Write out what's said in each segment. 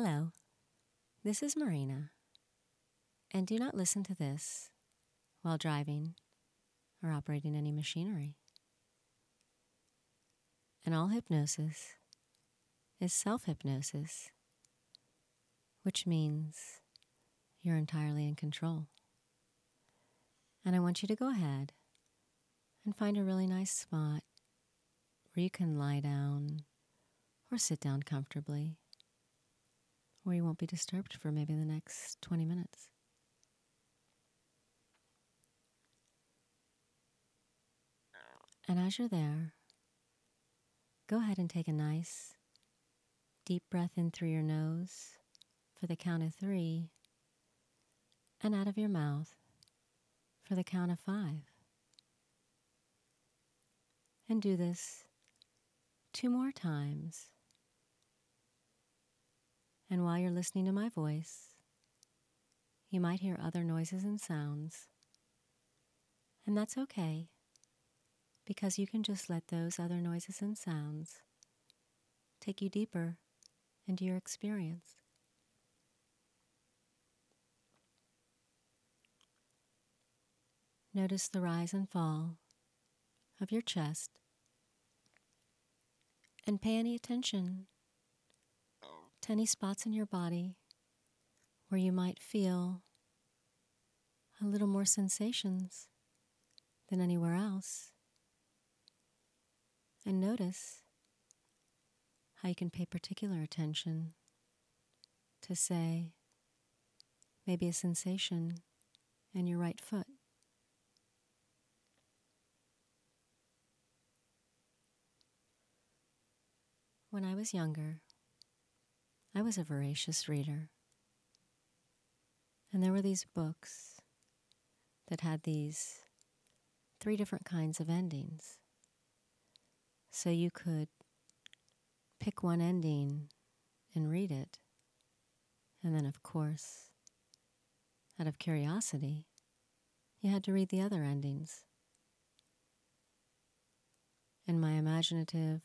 Hello, this is Marina, and do not listen to this while driving or operating any machinery. And all hypnosis is self hypnosis, which means you're entirely in control. And I want you to go ahead and find a really nice spot where you can lie down or sit down comfortably where you won't be disturbed for maybe the next 20 minutes. And as you're there, go ahead and take a nice deep breath in through your nose for the count of three and out of your mouth for the count of five. And do this two more times and while you're listening to my voice, you might hear other noises and sounds. And that's okay, because you can just let those other noises and sounds take you deeper into your experience. Notice the rise and fall of your chest and pay any attention to any spots in your body where you might feel a little more sensations than anywhere else. And notice how you can pay particular attention to, say, maybe a sensation in your right foot. When I was younger, I was a voracious reader. And there were these books that had these three different kinds of endings. So you could pick one ending and read it. And then, of course, out of curiosity, you had to read the other endings. And my imaginative,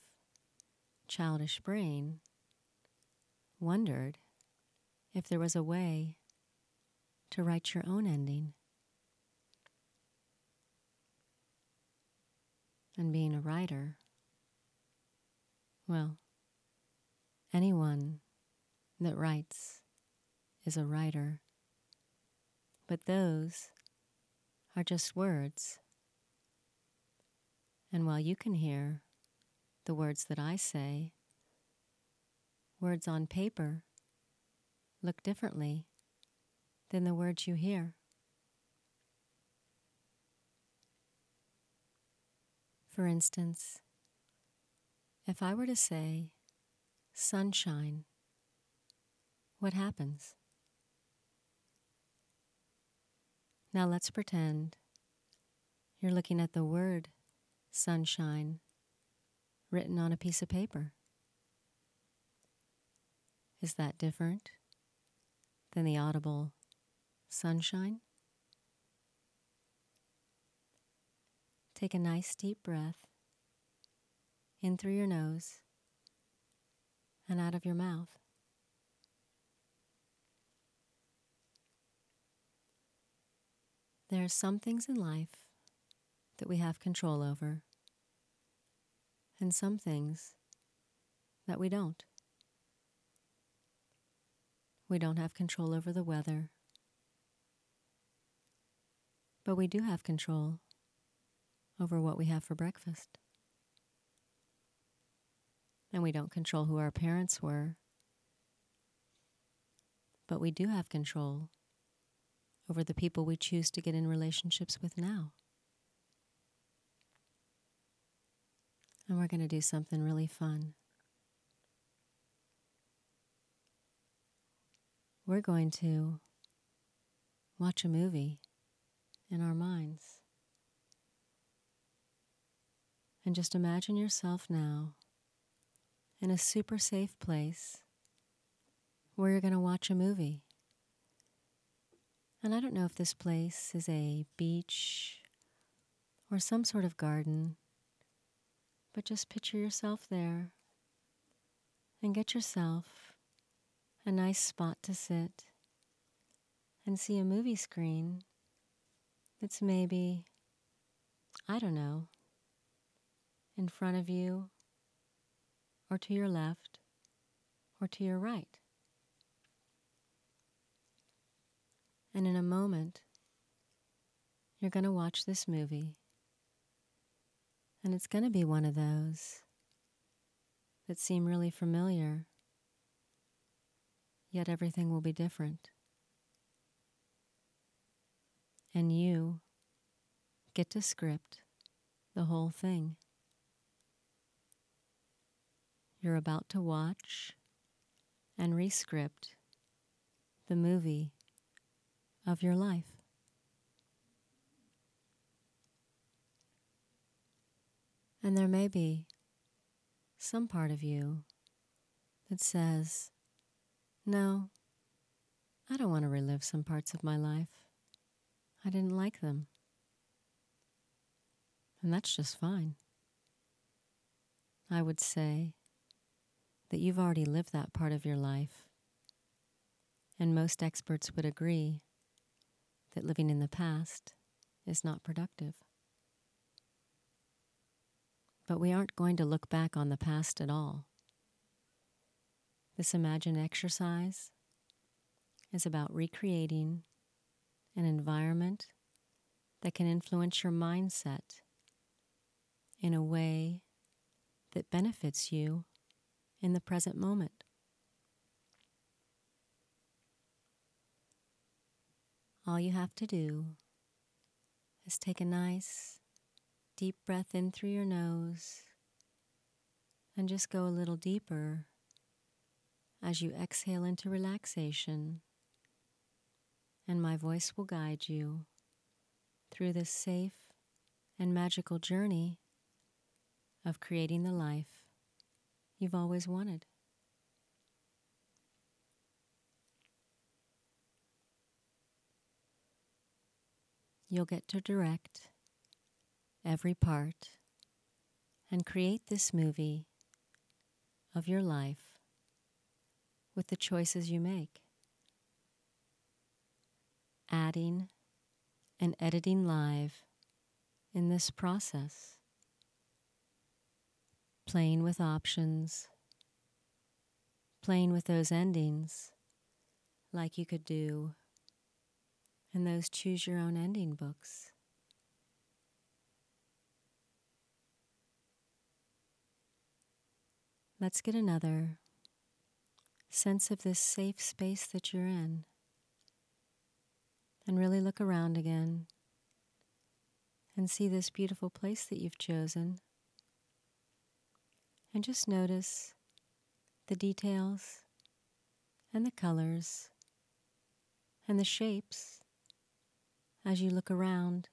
childish brain wondered if there was a way to write your own ending. And being a writer, well, anyone that writes is a writer, but those are just words. And while you can hear the words that I say, words on paper look differently than the words you hear. For instance, if I were to say sunshine, what happens? Now let's pretend you're looking at the word sunshine written on a piece of paper. Is that different than the audible sunshine? Take a nice deep breath in through your nose and out of your mouth. There are some things in life that we have control over, and some things that we don't. We don't have control over the weather, but we do have control over what we have for breakfast. And we don't control who our parents were, but we do have control over the people we choose to get in relationships with now. And we're going to do something really fun. we're going to watch a movie in our minds. And just imagine yourself now in a super safe place where you're going to watch a movie. And I don't know if this place is a beach or some sort of garden, but just picture yourself there and get yourself a nice spot to sit and see a movie screen that's maybe, I don't know, in front of you or to your left or to your right. And in a moment, you're going to watch this movie. And it's going to be one of those that seem really familiar yet everything will be different. And you get to script the whole thing. You're about to watch and rescript the movie of your life. And there may be some part of you that says, no, I don't want to relive some parts of my life. I didn't like them. And that's just fine. I would say that you've already lived that part of your life. And most experts would agree that living in the past is not productive. But we aren't going to look back on the past at all. This Imagine exercise is about recreating an environment that can influence your mindset in a way that benefits you in the present moment. All you have to do is take a nice deep breath in through your nose and just go a little deeper as you exhale into relaxation, and my voice will guide you through this safe and magical journey of creating the life you've always wanted. You'll get to direct every part and create this movie of your life with the choices you make. Adding and editing live in this process. Playing with options. Playing with those endings like you could do in those choose your own ending books. Let's get another sense of this safe space that you're in. And really look around again and see this beautiful place that you've chosen. And just notice the details and the colors and the shapes as you look around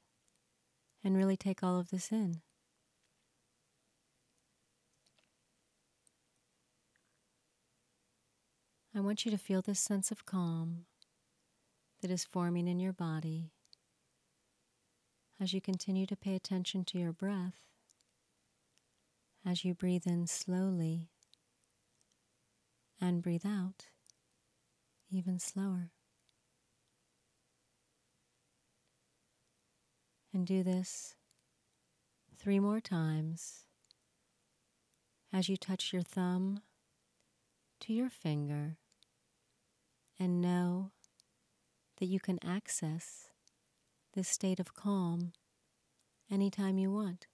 and really take all of this in. I want you to feel this sense of calm that is forming in your body as you continue to pay attention to your breath, as you breathe in slowly and breathe out even slower. And do this three more times as you touch your thumb to your finger and know that you can access this state of calm anytime you want.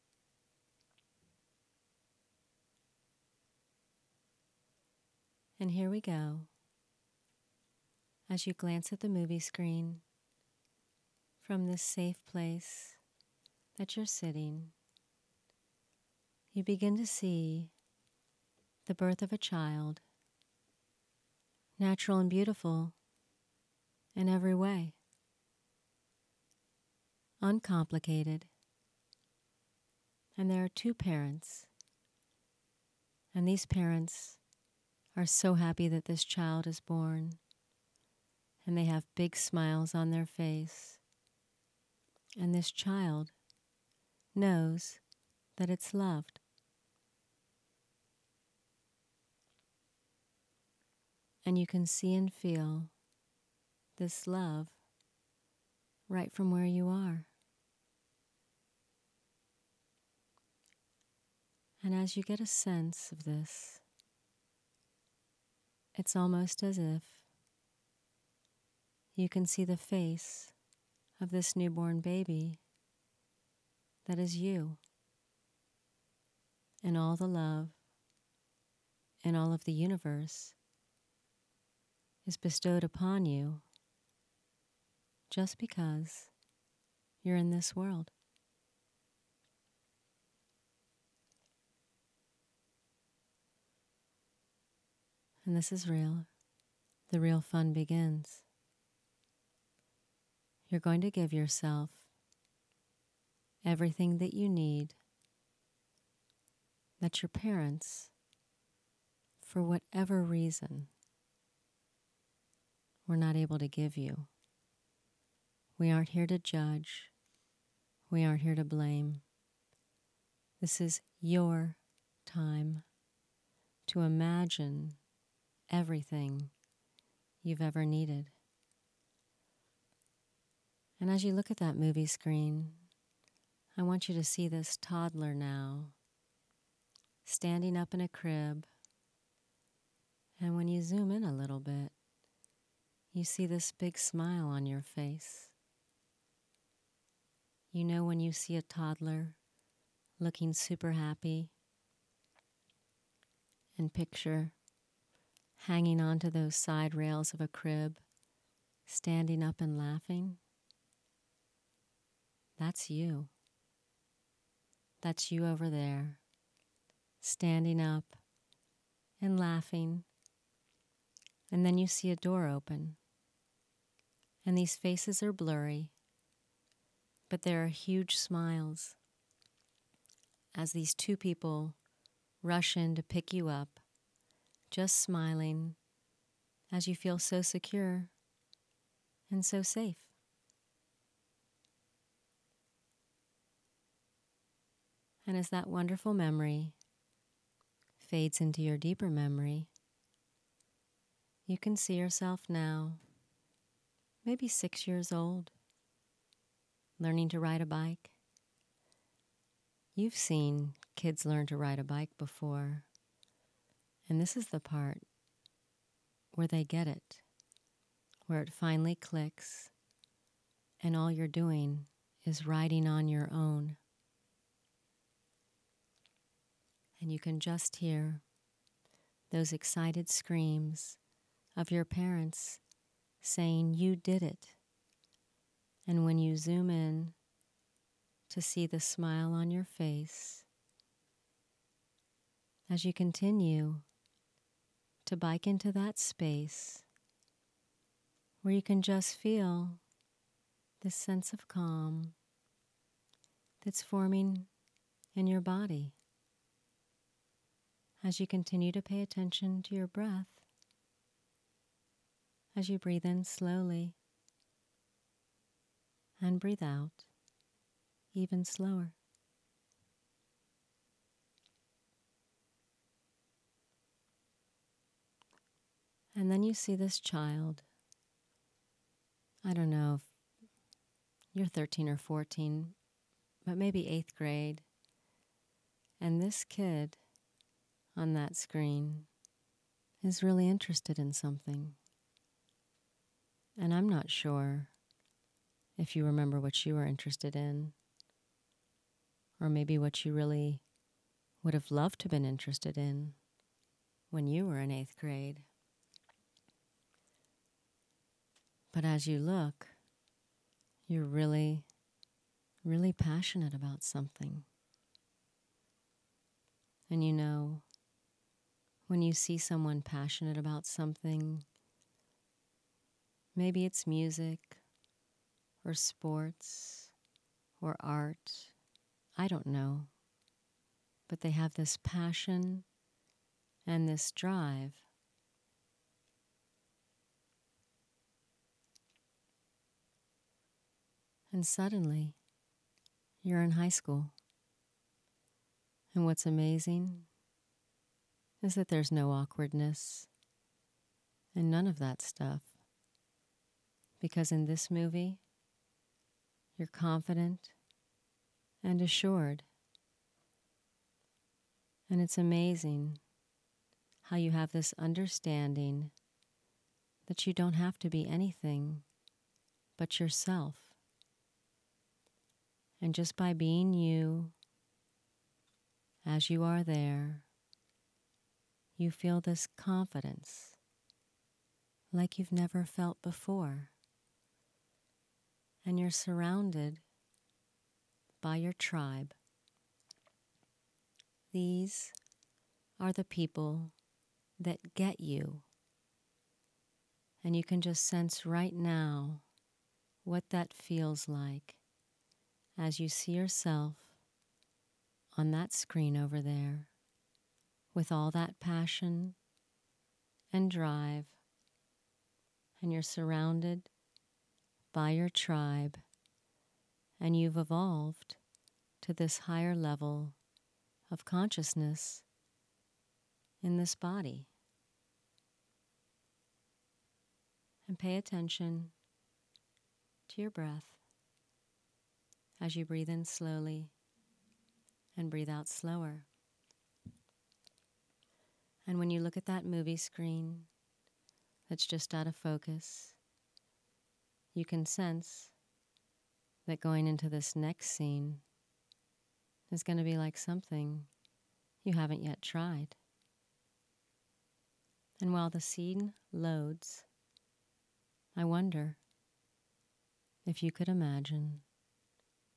And here we go. As you glance at the movie screen from this safe place that you're sitting, you begin to see the birth of a child natural and beautiful in every way, uncomplicated. And there are two parents, and these parents are so happy that this child is born, and they have big smiles on their face, and this child knows that it's loved. And you can see and feel this love right from where you are. And as you get a sense of this, it's almost as if you can see the face of this newborn baby that is you, and all the love, and all of the universe is bestowed upon you just because you're in this world. And this is real. The real fun begins. You're going to give yourself everything that you need that your parents, for whatever reason, we're not able to give you. We aren't here to judge. We aren't here to blame. This is your time to imagine everything you've ever needed. And as you look at that movie screen, I want you to see this toddler now standing up in a crib. And when you zoom in a you see this big smile on your face. You know when you see a toddler looking super happy and picture hanging onto those side rails of a crib, standing up and laughing. That's you. That's you over there, standing up and laughing. And then you see a door open and these faces are blurry, but there are huge smiles as these two people rush in to pick you up, just smiling as you feel so secure and so safe. And as that wonderful memory fades into your deeper memory, you can see yourself now maybe six years old, learning to ride a bike. You've seen kids learn to ride a bike before, and this is the part where they get it, where it finally clicks, and all you're doing is riding on your own. And you can just hear those excited screams of your parents saying, You did it. And when you zoom in to see the smile on your face, as you continue to bike into that space where you can just feel this sense of calm that's forming in your body. As you continue to pay attention to your breath, as you breathe in slowly and breathe out even slower. And then you see this child. I don't know if you're 13 or 14, but maybe eighth grade. And this kid on that screen is really interested in something. And I'm not sure if you remember what you were interested in, or maybe what you really would have loved to have been interested in when you were in eighth grade. But as you look, you're really, really passionate about something. And you know, when you see someone passionate about something, Maybe it's music or sports or art. I don't know. But they have this passion and this drive. And suddenly, you're in high school. And what's amazing is that there's no awkwardness and none of that stuff because in this movie, you're confident and assured. And it's amazing how you have this understanding that you don't have to be anything but yourself. And just by being you, as you are there, you feel this confidence like you've never felt before and you're surrounded by your tribe. These are the people that get you. And you can just sense right now what that feels like as you see yourself on that screen over there with all that passion and drive, and you're surrounded by your tribe, and you've evolved to this higher level of consciousness in this body. And pay attention to your breath as you breathe in slowly and breathe out slower. And when you look at that movie screen that's just out of focus, you can sense that going into this next scene is going to be like something you haven't yet tried. And while the scene loads, I wonder if you could imagine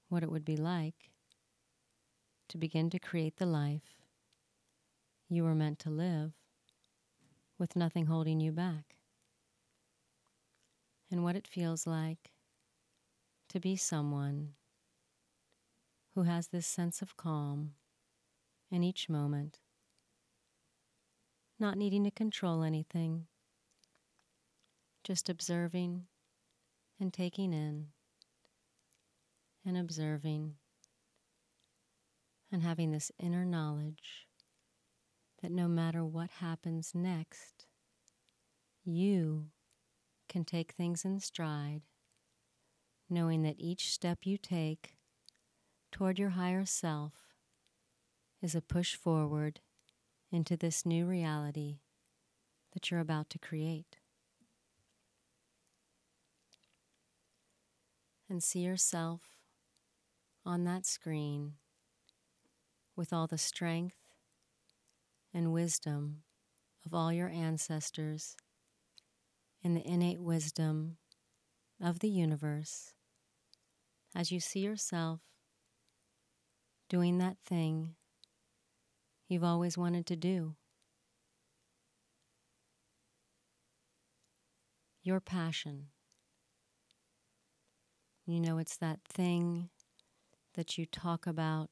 what it would be like to begin to create the life you were meant to live with nothing holding you back and what it feels like to be someone who has this sense of calm in each moment, not needing to control anything, just observing and taking in and observing and having this inner knowledge that no matter what happens next, you can take things in stride, knowing that each step you take toward your higher self is a push forward into this new reality that you're about to create. And see yourself on that screen with all the strength and wisdom of all your ancestors in the innate wisdom of the universe as you see yourself doing that thing you've always wanted to do. Your passion. You know, it's that thing that you talk about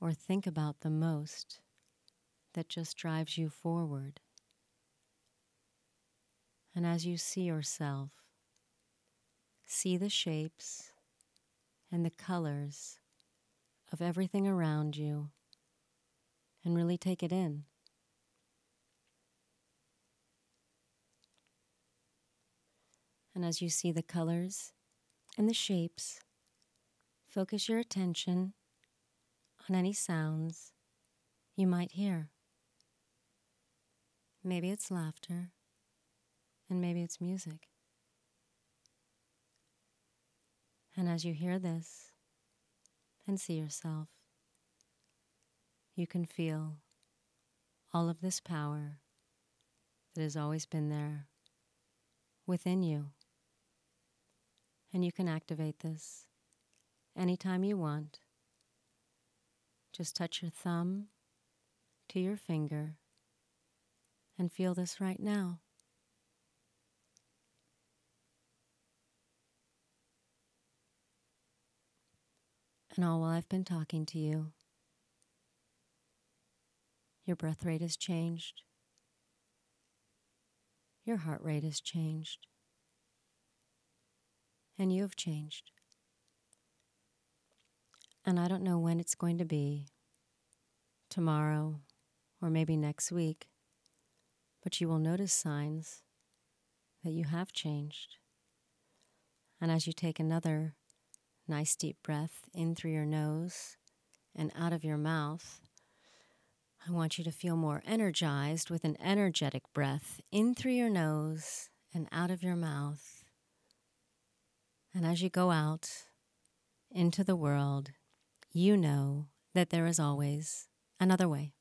or think about the most that just drives you forward. And as you see yourself, see the shapes and the colors of everything around you and really take it in. And as you see the colors and the shapes, focus your attention on any sounds you might hear. Maybe it's laughter and maybe it's music. And as you hear this and see yourself, you can feel all of this power that has always been there within you. And you can activate this anytime you want. Just touch your thumb to your finger and feel this right now. and all while I've been talking to you. Your breath rate has changed. Your heart rate has changed. And you have changed. And I don't know when it's going to be tomorrow or maybe next week, but you will notice signs that you have changed. And as you take another Nice deep breath in through your nose and out of your mouth. I want you to feel more energized with an energetic breath in through your nose and out of your mouth. And as you go out into the world, you know that there is always another way.